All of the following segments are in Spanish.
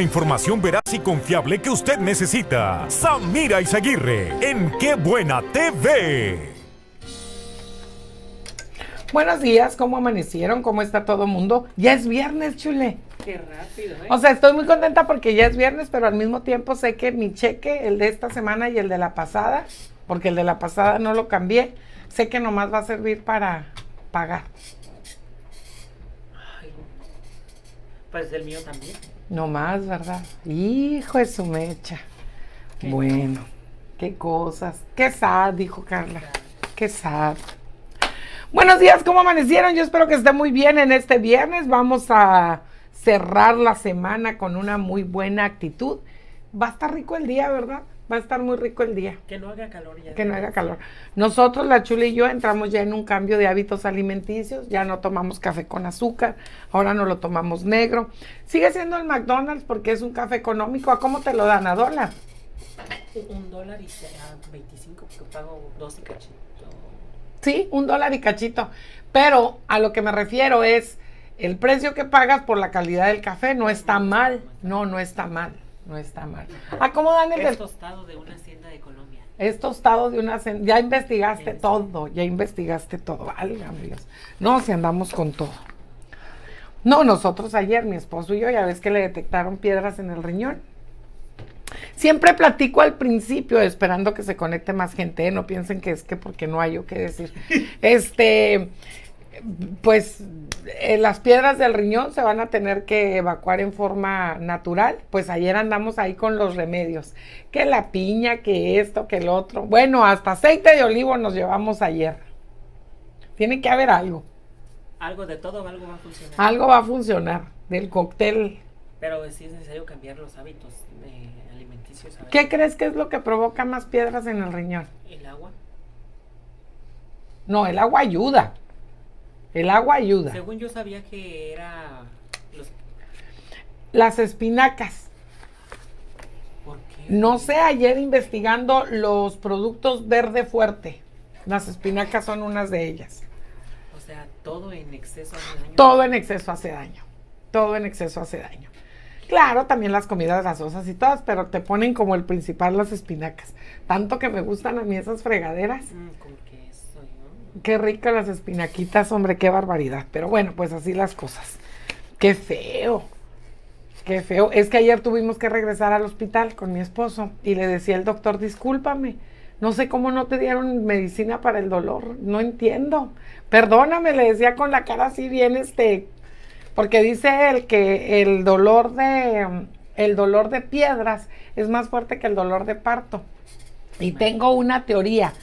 información veraz y confiable que usted necesita. Samira Izaguirre, en Qué Buena TV. Buenos días, ¿cómo amanecieron? ¿Cómo está todo el mundo? Ya es viernes, chule. Qué rápido, ¿eh? O sea, estoy muy contenta porque ya es viernes, pero al mismo tiempo sé que mi cheque, el de esta semana y el de la pasada, porque el de la pasada no lo cambié, sé que nomás va a servir para pagar. pues el mío también. No más, ¿verdad? Hijo de su mecha. Bueno, qué cosas. Qué sad, dijo Carla. Qué sad. Buenos días, ¿cómo amanecieron? Yo espero que esté muy bien en este viernes. Vamos a cerrar la semana con una muy buena actitud. Va a estar rico el día, ¿verdad? Va a estar muy rico el día. Que no haga calor ya. Que no haga calor. Nosotros, la Chula y yo, entramos ya en un cambio de hábitos alimenticios. Ya no tomamos café con azúcar. Ahora no lo tomamos negro. Sigue siendo el McDonald's porque es un café económico. ¿A cómo te lo dan? ¿A dólar? Un dólar y 25 porque pago y cachitos. Sí, un dólar y cachito. Pero a lo que me refiero es el precio que pagas por la calidad del café no está mal. No, no está mal. No está mal. Acomodan el Es tostado de una hacienda de Colombia. Es tostado de una hacienda. Ya investigaste todo, ya investigaste todo. Válgame Dios. No, si andamos con todo. No, nosotros ayer, mi esposo y yo, ya ves que le detectaron piedras en el riñón. Siempre platico al principio, esperando que se conecte más gente. ¿eh? No piensen que es que porque no hay yo qué decir. Este, pues eh, las piedras del riñón se van a tener que evacuar en forma natural. Pues ayer andamos ahí con los remedios, que la piña, que esto, que el otro. Bueno, hasta aceite de olivo nos llevamos ayer. Tiene que haber algo. Algo de todo, algo va a funcionar. Algo va a funcionar del cóctel. Pero sí es necesario cambiar los hábitos eh, alimenticios. ¿Qué crees que es lo que provoca más piedras en el riñón? El agua. No, el agua ayuda el agua ayuda. Según yo sabía que era... Las espinacas. ¿Por qué? No sé, ayer investigando los productos verde fuerte. Las espinacas son unas de ellas. O sea, todo en exceso hace daño. Todo en exceso hace daño. Todo en exceso hace daño. Claro, también las comidas gasosas y todas, pero te ponen como el principal las espinacas. Tanto que me gustan a mí esas fregaderas. Mm, Qué rica las espinaquitas, hombre, qué barbaridad. Pero bueno, pues así las cosas. Qué feo. Qué feo. Es que ayer tuvimos que regresar al hospital con mi esposo y le decía el doctor, discúlpame, no sé cómo no te dieron medicina para el dolor, no entiendo. Perdóname, le decía con la cara así bien, este, porque dice él que el dolor de, el dolor de piedras es más fuerte que el dolor de parto. Y tengo una teoría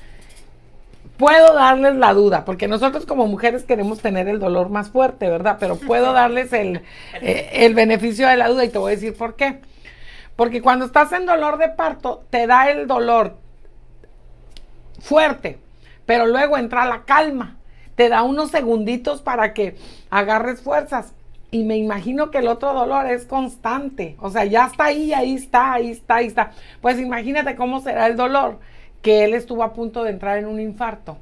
puedo darles la duda, porque nosotros como mujeres queremos tener el dolor más fuerte, ¿verdad? Pero puedo darles el, eh, el beneficio de la duda y te voy a decir por qué. Porque cuando estás en dolor de parto, te da el dolor fuerte, pero luego entra la calma. Te da unos segunditos para que agarres fuerzas. Y me imagino que el otro dolor es constante. O sea, ya está ahí, ahí está, ahí está, ahí está. Pues imagínate cómo será el dolor que él estuvo a punto de entrar en un infarto,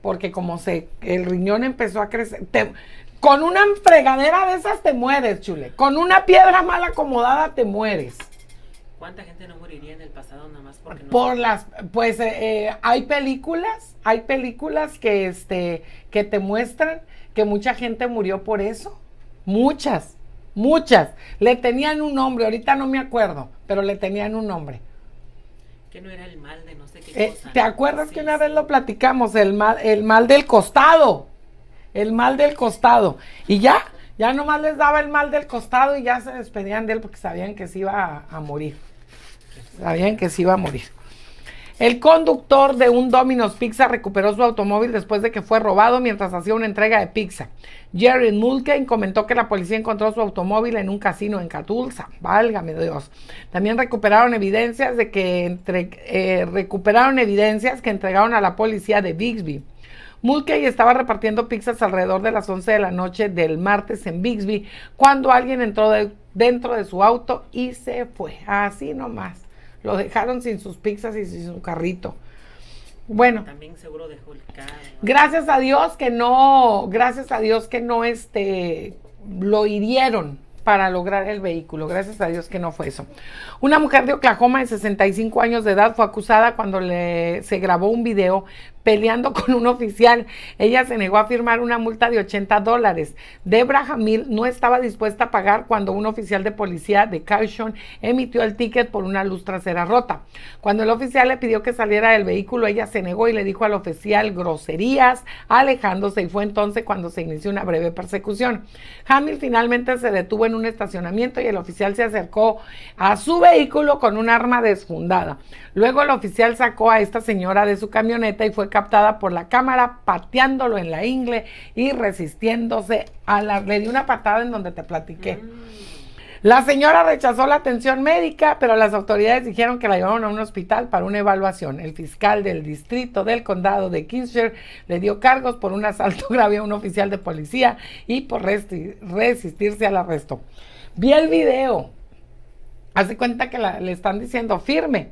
porque como se, el riñón empezó a crecer, con una fregadera de esas te mueres, chule, con una piedra mal acomodada te mueres. ¿Cuánta gente no moriría en el pasado nada más Por las, pues eh, eh, hay películas, hay películas que este, que te muestran que mucha gente murió por eso, muchas, muchas. Le tenían un nombre, ahorita no me acuerdo, pero le tenían un nombre que no era el mal de no sé qué eh, cosa. ¿Te acuerdas que una vez lo platicamos? El mal, el mal del costado. El mal del costado. Y ya, ya nomás les daba el mal del costado y ya se despedían de él porque sabían que se iba a, a morir. Sabían que se iba a morir. El conductor de un Domino's Pizza recuperó su automóvil después de que fue robado mientras hacía una entrega de pizza. Jerry Mulcahy comentó que la policía encontró su automóvil en un casino en Catulsa. Válgame Dios. También recuperaron evidencias de que entre, eh, recuperaron evidencias que entregaron a la policía de Bixby. Mulcahy estaba repartiendo pizzas alrededor de las 11 de la noche del martes en Bixby cuando alguien entró dentro de su auto y se fue. Así nomás. Lo dejaron sin sus pizzas y sin su carrito. Bueno. También seguro dejó el carro. Gracias a Dios que no, gracias a Dios que no este, lo hirieron para lograr el vehículo. Gracias a Dios que no fue eso. Una mujer de Oklahoma de 65 años de edad fue acusada cuando le, se grabó un video peleando con un oficial. Ella se negó a firmar una multa de 80 dólares. Debra Hamil no estaba dispuesta a pagar cuando un oficial de policía de Caution emitió el ticket por una luz trasera rota. Cuando el oficial le pidió que saliera del vehículo, ella se negó y le dijo al oficial groserías, alejándose y fue entonces cuando se inició una breve persecución. Hamil finalmente se detuvo en un estacionamiento y el oficial se acercó a su vehículo con un arma desfundada. Luego el oficial sacó a esta señora de su camioneta y fue captada por la cámara pateándolo en la ingle y resistiéndose a la... Le di una patada en donde te platiqué. Mm. La señora rechazó la atención médica, pero las autoridades dijeron que la llevaron a un hospital para una evaluación. El fiscal del distrito del condado de Kinshire le dio cargos por un asalto grave a un oficial de policía y por resistirse al arresto. Vi el video. Hace cuenta que le están diciendo firme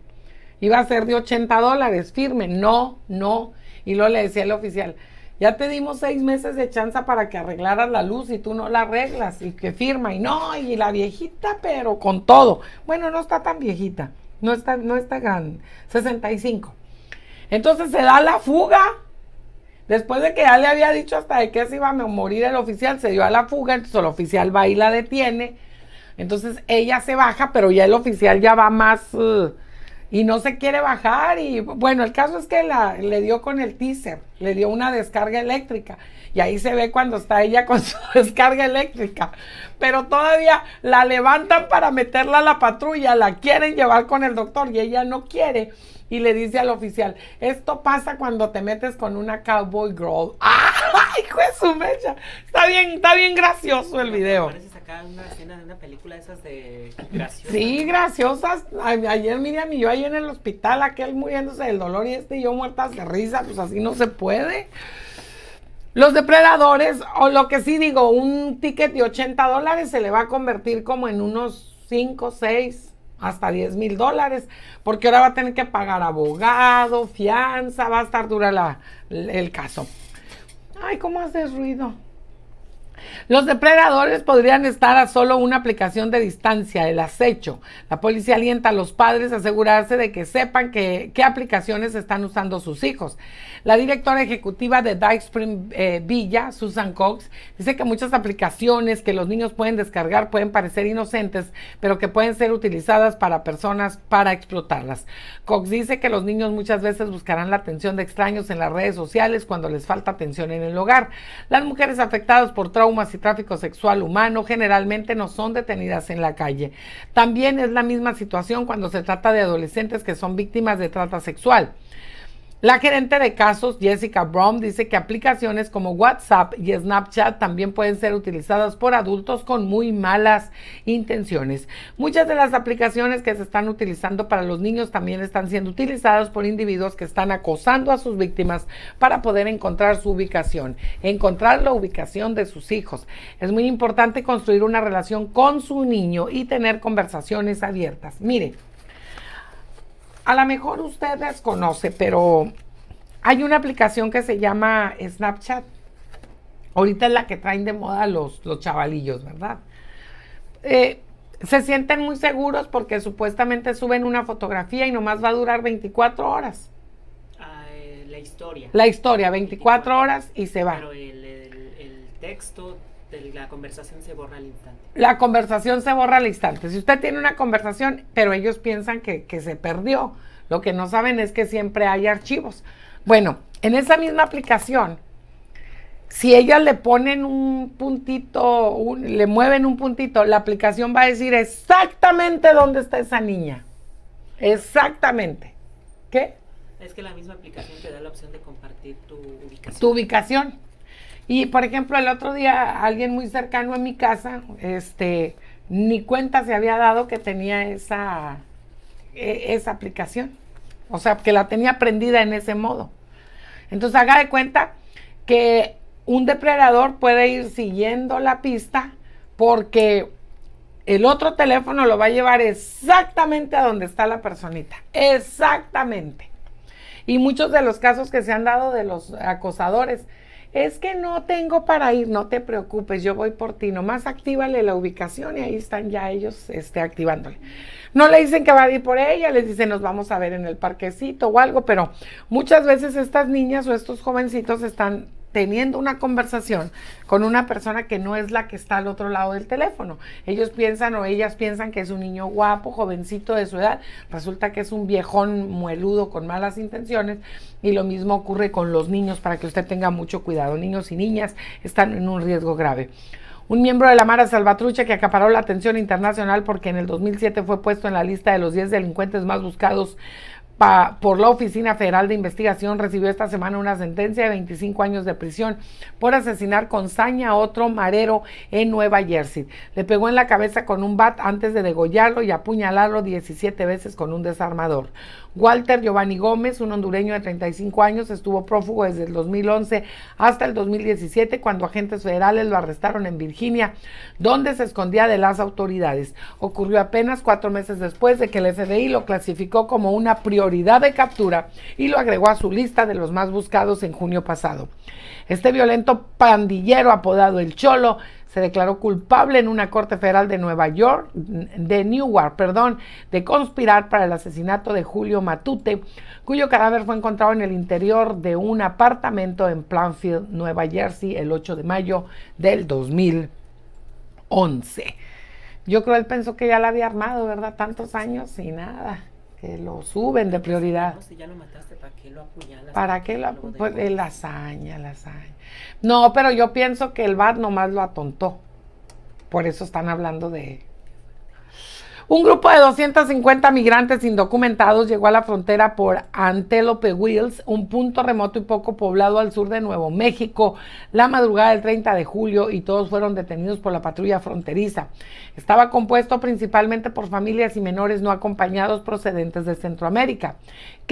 iba a ser de 80 dólares, firme, no, no. Y luego le decía el oficial, ya te dimos seis meses de chanza para que arreglaras la luz y tú no la arreglas y que firma y no, y la viejita, pero con todo. Bueno, no está tan viejita, no está, no está 65. Entonces se da la fuga. Después de que ya le había dicho hasta de que se iba a morir el oficial, se dio a la fuga, entonces el oficial va y la detiene. Entonces ella se baja, pero ya el oficial ya va más... Eh, y no se quiere bajar y bueno, el caso es que la, le dio con el teaser, le dio una descarga eléctrica y ahí se ve cuando está ella con su descarga eléctrica, pero todavía la levantan para meterla a la patrulla, la quieren llevar con el doctor y ella no quiere y le dice al oficial, esto pasa cuando te metes con una cowboy girl. ¡Ay, ¡Hijo de su mecha! Está bien, está bien gracioso el video una escena de una película de esas de graciosas. Sí, graciosas. Ayer Miriam y yo ahí en el hospital, aquel muriéndose del dolor y este y yo muertas de risa, pues así no se puede. Los depredadores, o lo que sí digo, un ticket de 80 dólares se le va a convertir como en unos 5, 6, hasta 10 mil dólares, porque ahora va a tener que pagar abogado, fianza, va a estar dura el caso. Ay, ¿cómo haces ruido? Los depredadores podrían estar a solo una aplicación de distancia, el acecho. La policía alienta a los padres a asegurarse de que sepan que, qué aplicaciones están usando sus hijos. La directora ejecutiva de Dyke eh, Villa, Susan Cox, dice que muchas aplicaciones que los niños pueden descargar pueden parecer inocentes, pero que pueden ser utilizadas para personas para explotarlas. Cox dice que los niños muchas veces buscarán la atención de extraños en las redes sociales cuando les falta atención en el hogar. Las mujeres afectadas por trauma y tráfico sexual humano generalmente no son detenidas en la calle. También es la misma situación cuando se trata de adolescentes que son víctimas de trata sexual. La gerente de casos, Jessica Brom, dice que aplicaciones como WhatsApp y Snapchat también pueden ser utilizadas por adultos con muy malas intenciones. Muchas de las aplicaciones que se están utilizando para los niños también están siendo utilizadas por individuos que están acosando a sus víctimas para poder encontrar su ubicación, encontrar la ubicación de sus hijos. Es muy importante construir una relación con su niño y tener conversaciones abiertas. Mire, a lo mejor ustedes conocen, pero hay una aplicación que se llama Snapchat. Ahorita es la que traen de moda los, los chavalillos, ¿verdad? Eh, se sienten muy seguros porque supuestamente suben una fotografía y nomás va a durar 24 horas. Ah, eh, la historia. La historia, 24, horas y se va. Pero el texto la conversación se borra al instante. La conversación se borra al instante. Si usted tiene una conversación, pero ellos piensan que, se perdió, lo que no saben es que siempre hay archivos. Bueno, en esa misma aplicación, si ellas le ponen un puntito, le mueven un puntito, la aplicación va a decir exactamente dónde está esa niña. Exactamente. ¿Qué? Es que la misma aplicación te da la opción de compartir tu ubicación. Tu ubicación. Y por ejemplo, el otro día alguien muy cercano a mi casa, este, ni cuenta se había dado que tenía esa, e, esa aplicación. O sea, que la tenía prendida en ese modo. Entonces haga de cuenta que un depredador puede ir siguiendo la pista porque el otro teléfono lo va a llevar exactamente a donde está la personita. Exactamente. Y muchos de los casos que se han dado de los acosadores es que no tengo para ir, no te preocupes, yo voy por ti, nomás actívale la ubicación y ahí están ya ellos este, activándole. No le dicen que va a ir por ella, les dicen nos vamos a ver en el parquecito o algo, pero muchas veces estas niñas o estos jovencitos están teniendo una conversación con una persona que no es la que está al otro lado del teléfono. Ellos piensan o ellas piensan que es un niño guapo, jovencito de su edad, resulta que es un viejón mueludo con malas intenciones y lo mismo ocurre con los niños para que usted tenga mucho cuidado. Niños y niñas están en un riesgo grave. Un miembro de la Mara Salvatrucha que acaparó la atención internacional porque en el 2007 fue puesto en la lista de los 10 delincuentes más buscados por la Oficina Federal de Investigación recibió esta semana una sentencia de 25 años de prisión por asesinar con saña a otro marero en Nueva Jersey. Le pegó en la cabeza con un bat antes de degollarlo y apuñalarlo 17 veces con un desarmador. Walter Giovanni Gómez, un hondureño de 35 años, estuvo prófugo desde el 2011 hasta el 2017 cuando agentes federales lo arrestaron en Virginia, donde se escondía de las autoridades. Ocurrió apenas cuatro meses después de que el FBI lo clasificó como una prioridad de captura y lo agregó a su lista de los más buscados en junio pasado. Este violento pandillero apodado El Cholo se declaró culpable en una corte federal de Nueva York, de Newark, perdón, de conspirar para el asesinato de Julio Matute, cuyo cadáver fue encontrado en el interior de un apartamento en Plainfield, Nueva Jersey, el 8 de mayo del 2011. Yo creo él pensó que ya la había armado, ¿verdad? Tantos años y nada lo suben de prioridad. ya lo mataste, ¿para qué lo apuñalas? ¿Para qué lo pues, eh, La hazaña, la No, pero yo pienso que el VAT nomás lo atontó. Por eso están hablando de un grupo de 250 migrantes indocumentados llegó a la frontera por Antelope Wills, un punto remoto y poco poblado al sur de Nuevo México, la madrugada del 30 de julio y todos fueron detenidos por la patrulla fronteriza. Estaba compuesto principalmente por familias y menores no acompañados procedentes de Centroamérica.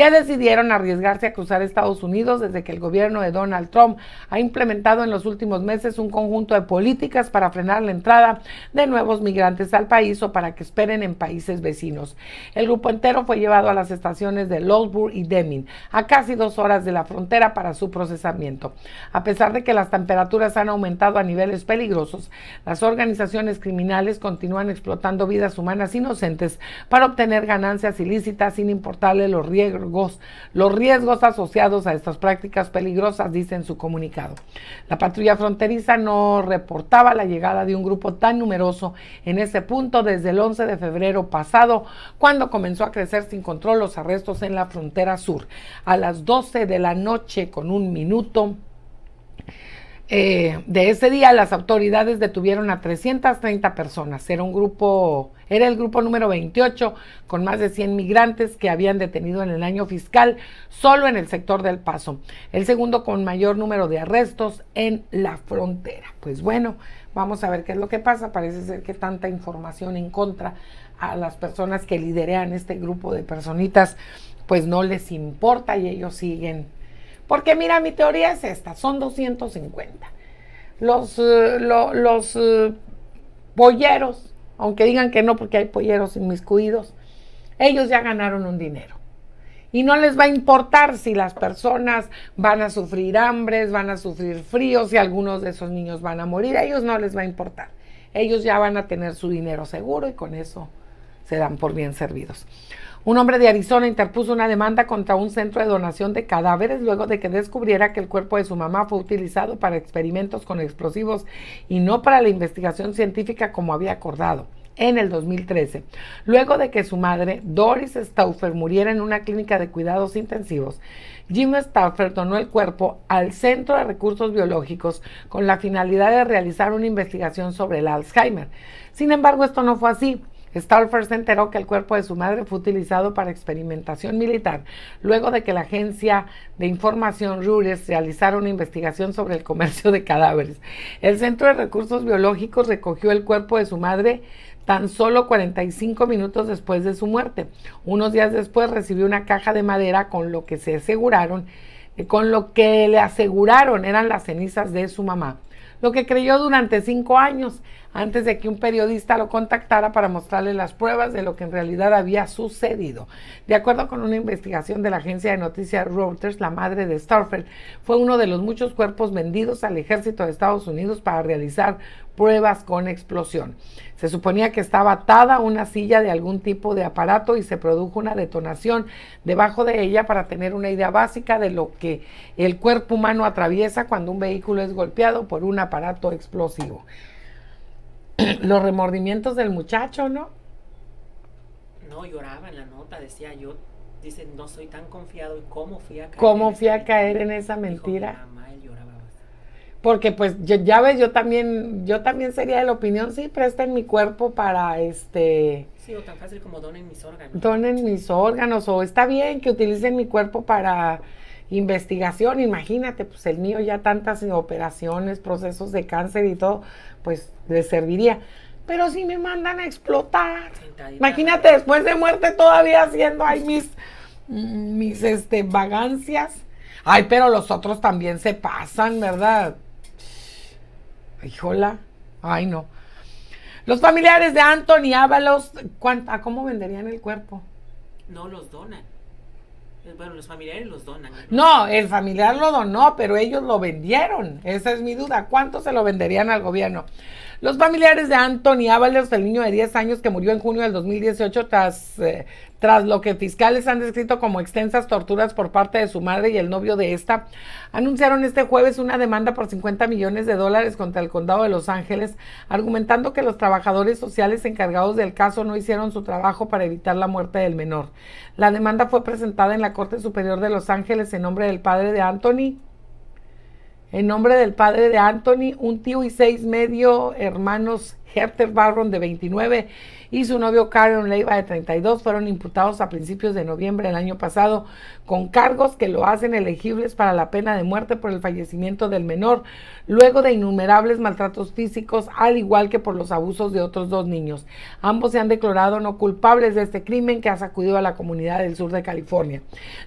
Ya decidieron arriesgarse a cruzar Estados Unidos desde que el gobierno de Donald Trump ha implementado en los últimos meses un conjunto de políticas para frenar la entrada de nuevos migrantes al país o para que esperen en países vecinos. El grupo entero fue llevado a las estaciones de Lulzburg y Deming, a casi dos horas de la frontera para su procesamiento. A pesar de que las temperaturas han aumentado a niveles peligrosos, las organizaciones criminales continúan explotando vidas humanas inocentes para obtener ganancias ilícitas sin importarle los riesgos los riesgos asociados a estas prácticas peligrosas, dice en su comunicado. La patrulla fronteriza no reportaba la llegada de un grupo tan numeroso en ese punto desde el 11 de febrero pasado, cuando comenzó a crecer sin control los arrestos en la frontera sur. A las 12 de la noche, con un minuto, eh, de ese día las autoridades detuvieron a 330 personas. Era un grupo, era el grupo número 28 con más de 100 migrantes que habían detenido en el año fiscal solo en el sector del Paso. El segundo con mayor número de arrestos en la frontera. Pues bueno, vamos a ver qué es lo que pasa. Parece ser que tanta información en contra a las personas que liderean este grupo de personitas, pues no les importa y ellos siguen porque mira, mi teoría es esta, son 250. Los, eh, los eh, polleros, aunque digan que no porque hay polleros inmiscuidos, ellos ya ganaron un dinero. Y no les va a importar si las personas van a sufrir hambres, van a sufrir fríos, si algunos de esos niños van a morir, a ellos no les va a importar. Ellos ya van a tener su dinero seguro y con eso se dan por bien servidos. Un hombre de Arizona interpuso una demanda contra un centro de donación de cadáveres luego de que descubriera que el cuerpo de su mamá fue utilizado para experimentos con explosivos y no para la investigación científica como había acordado en el 2013, luego de que su madre, Doris Stauffer, muriera en una clínica de cuidados intensivos. Jim Stauffer donó el cuerpo al Centro de Recursos Biológicos con la finalidad de realizar una investigación sobre el Alzheimer. Sin embargo, esto no fue así. Stauffer se enteró que el cuerpo de su madre fue utilizado para experimentación militar, luego de que la agencia de información Rures realizara una investigación sobre el comercio de cadáveres. El Centro de Recursos Biológicos recogió el cuerpo de su madre tan solo 45 minutos después de su muerte. Unos días después recibió una caja de madera con lo que se aseguraron, eh, con lo que le aseguraron eran las cenizas de su mamá lo que creyó durante cinco años antes de que un periodista lo contactara para mostrarle las pruebas de lo que en realidad había sucedido. De acuerdo con una investigación de la agencia de noticias Reuters, la madre de Starfeld fue uno de los muchos cuerpos vendidos al ejército de Estados Unidos para realizar pruebas con explosión. Se suponía que estaba atada a una silla de algún tipo de aparato y se produjo una detonación debajo de ella para tener una idea básica de lo que el cuerpo humano atraviesa cuando un vehículo es golpeado por un aparato explosivo. los remordimientos del muchacho, ¿no? No, lloraba en la nota, decía yo, dice, no soy tan confiado y cómo fui a caer. ¿Cómo fui a caer en esa mentira? Porque pues ya ves, yo también, yo también sería de la opinión, sí, presten mi cuerpo para este. Sí, o tan fácil como donen mis órganos. Donen mis órganos, o está bien que utilicen mi cuerpo para investigación, imagínate, pues el mío ya tantas operaciones, procesos de cáncer y todo, pues le serviría. Pero si me mandan a explotar, imagínate después de muerte todavía haciendo ahí mis, mm, mis este, vagancias. Ay, pero los otros también se pasan, ¿verdad? Híjola, ay no. Los familiares de Anthony Ábalos, ¿cuánta, ¿cómo venderían el cuerpo? No los donan. Eh, bueno, los familiares los donan. No, el familiar lo donó, pero ellos lo vendieron. Esa es mi duda. ¿Cuánto se lo venderían al gobierno? Los familiares de Anthony Avalos, el niño de 10 años que murió en junio del 2018 tras, eh, tras lo que fiscales han descrito como extensas torturas por parte de su madre y el novio de esta, anunciaron este jueves una demanda por 50 millones de dólares contra el condado de Los Ángeles, argumentando que los trabajadores sociales encargados del caso no hicieron su trabajo para evitar la muerte del menor. La demanda fue presentada en la Corte Superior de Los Ángeles en nombre del padre de Anthony en nombre del padre de Anthony, un tío y seis medio hermanos Herter Barron, de 29, y su novio Karen Leiva, de 32, fueron imputados a principios de noviembre del año pasado con cargos que lo hacen elegibles para la pena de muerte por el fallecimiento del menor, luego de innumerables maltratos físicos, al igual que por los abusos de otros dos niños. Ambos se han declarado no culpables de este crimen que ha sacudido a la comunidad del sur de California.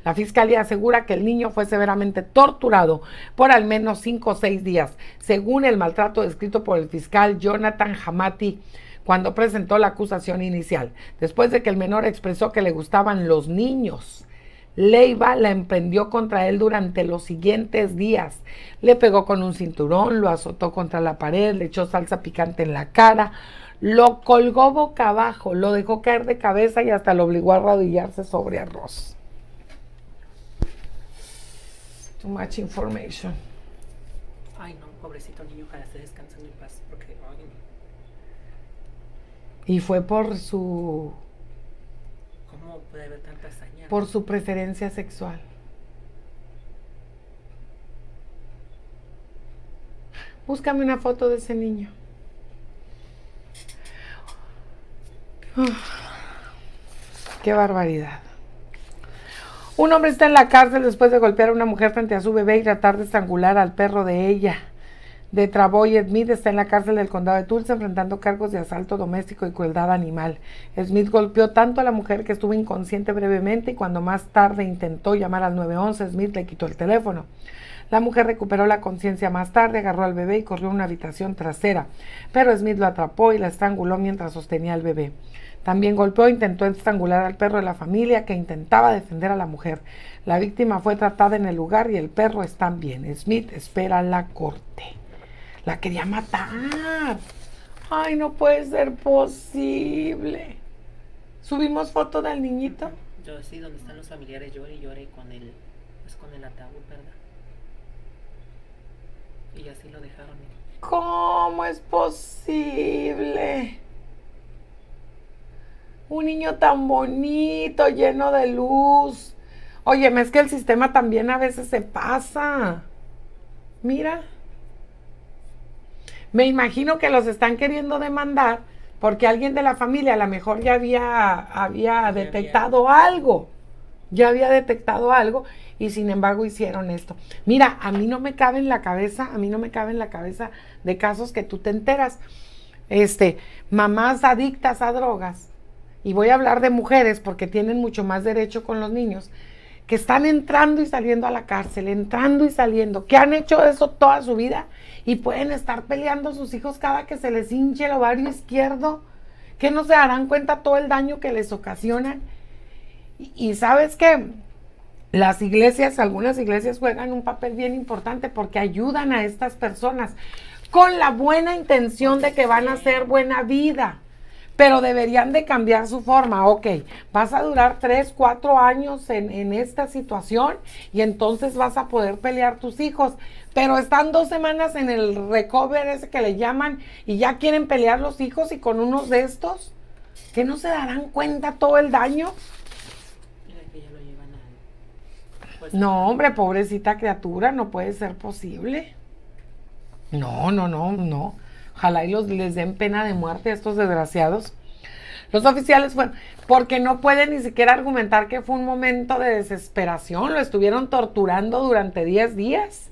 La fiscalía asegura que el niño fue severamente torturado por al menos cinco o seis días, según el maltrato descrito por el fiscal Jonathan Javier. Mati cuando presentó la acusación inicial, después de que el menor expresó que le gustaban los niños. Leiva la emprendió contra él durante los siguientes días. Le pegó con un cinturón, lo azotó contra la pared, le echó salsa picante en la cara, lo colgó boca abajo, lo dejó caer de cabeza y hasta lo obligó a arrodillarse sobre arroz. Too much information. Ay, no, pobrecito niño, ojalá esté descansando en paz. Y fue por su... ¿Cómo puede haber Por su preferencia sexual. Búscame una foto de ese niño. Qué barbaridad. Un hombre está en la cárcel después de golpear a una mujer frente a su bebé y tratar de estrangular al perro de ella de Traboy, Smith está en la cárcel del condado de Tulsa enfrentando cargos de asalto doméstico y crueldad animal. Smith golpeó tanto a la mujer que estuvo inconsciente brevemente y cuando más tarde intentó llamar al 911, Smith le quitó el teléfono. La mujer recuperó la conciencia más tarde, agarró al bebé y corrió a una habitación trasera, pero Smith lo atrapó y la estranguló mientras sostenía al bebé. También golpeó e intentó estrangular al perro de la familia que intentaba defender a la mujer. La víctima fue tratada en el lugar y el perro está bien. Smith espera la corte. La quería matar. Ay, no puede ser posible. ¿Subimos foto del niñito? Yo sí, donde están los familiares, lloré y lloré con el, es pues, con el ataúd, ¿verdad? Y así lo dejaron. ¿Cómo es posible? Un niño tan bonito, lleno de luz. Oye, es que el sistema también a veces se pasa. Mira. Me imagino que los están queriendo demandar porque alguien de la familia a lo mejor ya había, había detectado algo, ya había detectado algo y sin embargo hicieron esto. Mira, a mí no me cabe en la cabeza, a mí no me cabe en la cabeza de casos que tú te enteras. Este, mamás adictas a drogas, y voy a hablar de mujeres porque tienen mucho más derecho con los niños, que están entrando y saliendo a la cárcel, entrando y saliendo, que han hecho eso toda su vida y pueden estar peleando a sus hijos cada que se les hinche el ovario izquierdo, que no se darán cuenta todo el daño que les ocasionan. Y, sabes que las iglesias, algunas iglesias juegan un papel bien importante porque ayudan a estas personas con la buena intención de que van a hacer buena vida pero deberían de cambiar su forma. Ok, vas a durar tres, cuatro años en, esta situación y entonces vas a poder pelear tus hijos. Pero están dos semanas en el recover ese que le llaman y ya quieren pelear los hijos y con unos de estos que no se darán cuenta todo el daño. no, hombre, pobrecita criatura, no puede ser posible. No, no, no, no. Ojalá y les den pena de muerte a estos desgraciados. Los oficiales fueron, porque no pueden ni siquiera argumentar que fue un momento de desesperación. Lo estuvieron torturando durante 10 días.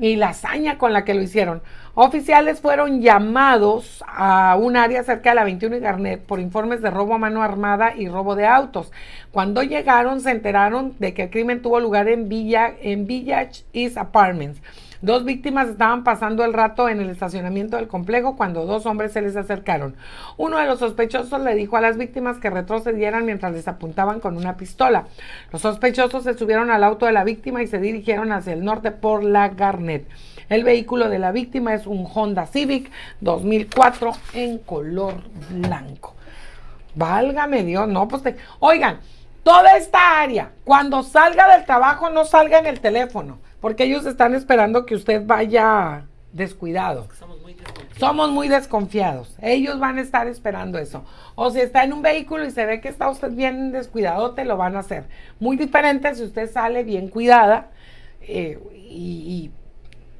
Y la hazaña. con la que lo hicieron. Oficiales fueron llamados a un área cerca de la 21 y Garnet por informes de robo a mano armada y robo de autos. Cuando llegaron, se enteraron de que el crimen tuvo lugar en Villa, en Village East Apartments Dos víctimas estaban pasando el rato en el estacionamiento del complejo cuando dos hombres se les acercaron. Uno de los sospechosos le dijo a las víctimas que retrocedieran mientras les apuntaban con una pistola. Los sospechosos se subieron al auto de la víctima y se dirigieron hacia el norte por la Garnet. El vehículo de la víctima es un Honda Civic 2004 en color blanco. Válgame Dios, no, pues Oigan, toda esta área, cuando salga del trabajo, no salga en el teléfono porque ellos están esperando que usted vaya descuidado. Somos muy desconfiados. Ellos van a estar esperando eso. O si está en un vehículo y se ve que está usted bien descuidado, te lo van a hacer. Muy diferente si usted sale bien cuidada. Eh, y,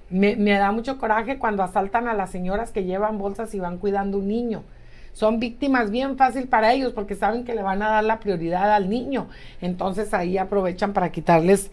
me, me, da mucho coraje cuando asaltan a las señoras que llevan bolsas y van cuidando un niño. Son víctimas bien fácil para ellos porque saben que le van a dar la prioridad al niño. Entonces ahí aprovechan para quitarles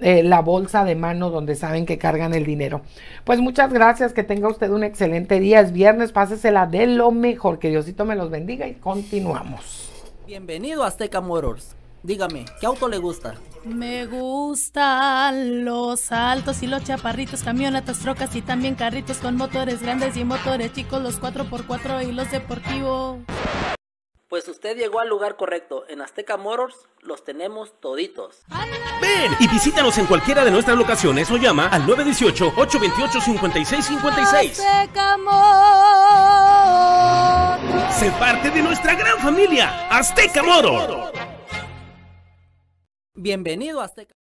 eh, la bolsa de mano donde saben que cargan el dinero. Pues muchas gracias, que tenga usted un excelente día. Es viernes, pásesela de lo mejor. Que Diosito me los bendiga y continuamos. Bienvenido a Azteca Motors. Dígame, ¿qué auto le gusta? Me gustan los altos y los chaparritos, camionetas, trocas y también carritos con motores grandes y motores chicos, los 4x4 y los deportivos. Pues usted llegó al lugar correcto. En Azteca Motors los tenemos toditos. Ven y visítanos en cualquiera de nuestras locaciones o llama al 918-828-5656. Azteca Sé parte de nuestra gran familia, Azteca, Moro! Bienvenido a Azteca.